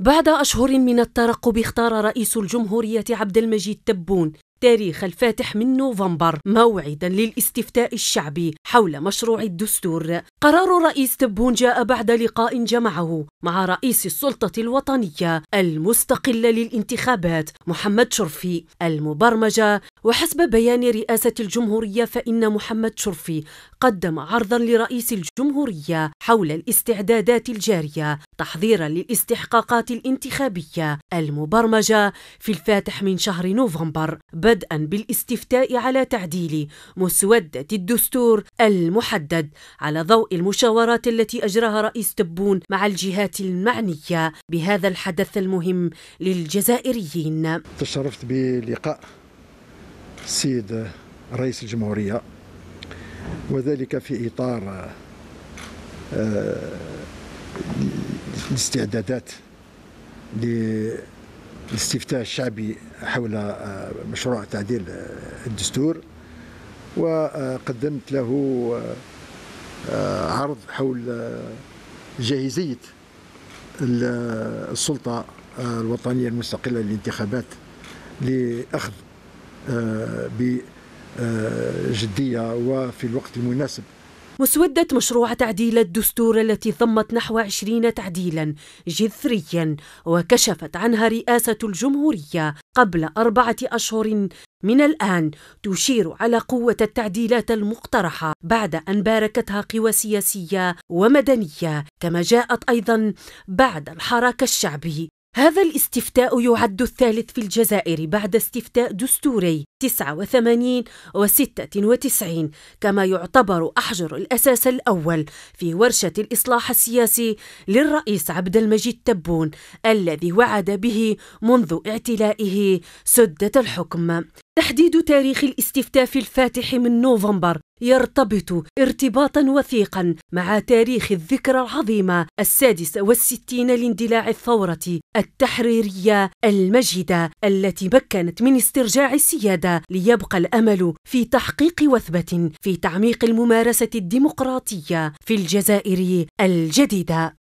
بعد أشهر من الترقب اختار رئيس الجمهورية عبد المجيد تبون تاريخ الفاتح من نوفمبر موعدا للاستفتاء الشعبي حول مشروع الدستور قرار رئيس تبون جاء بعد لقاء جمعه مع رئيس السلطة الوطنية المستقلة للانتخابات محمد شرفي المبرمجة وحسب بيان رئاسة الجمهورية فإن محمد شرفي قدم عرضا لرئيس الجمهورية حول الاستعدادات الجارية تحضيرا للاستحقاقات الانتخابية المبرمجة في الفاتح من شهر نوفمبر بدءا بالاستفتاء على تعديل مسودة الدستور المحدد على ضوء المشاورات التي أجراها رئيس تبون مع الجهات المعنية بهذا الحدث المهم للجزائريين تشرفت بلقاء السيد رئيس الجمهورية وذلك في إطار الاستعدادات آه، الاستفتاء الشعبي حول آه، مشروع تعديل آه، الدستور وقدمت له آه، عرض حول جاهزية السلطة الوطنية المستقلة للانتخابات لأخذ بجدية وفي الوقت المناسب مسودة مشروع تعديل الدستور التي ضمت نحو عشرين تعديلا جذريا وكشفت عنها رئاسة الجمهورية قبل أربعة أشهر من الآن تشير على قوة التعديلات المقترحة بعد أن باركتها قوى سياسية ومدنية كما جاءت أيضا بعد الحراك الشعبي هذا الاستفتاء يعد الثالث في الجزائر بعد استفتاء دستوري 89 و 96 كما يعتبر أحجر الأساس الأول في ورشة الإصلاح السياسي للرئيس عبد المجيد تبون الذي وعد به منذ اعتلائه سدة الحكم تحديد تاريخ الاستفتاء الفاتح من نوفمبر يرتبط ارتباطا وثيقا مع تاريخ الذكرى العظيمة السادس والستين لاندلاع الثورة التحريرية المجيدة التي مكنت من استرجاع السيادة ليبقى الأمل في تحقيق وثبة في تعميق الممارسة الديمقراطية في الجزائر الجديدة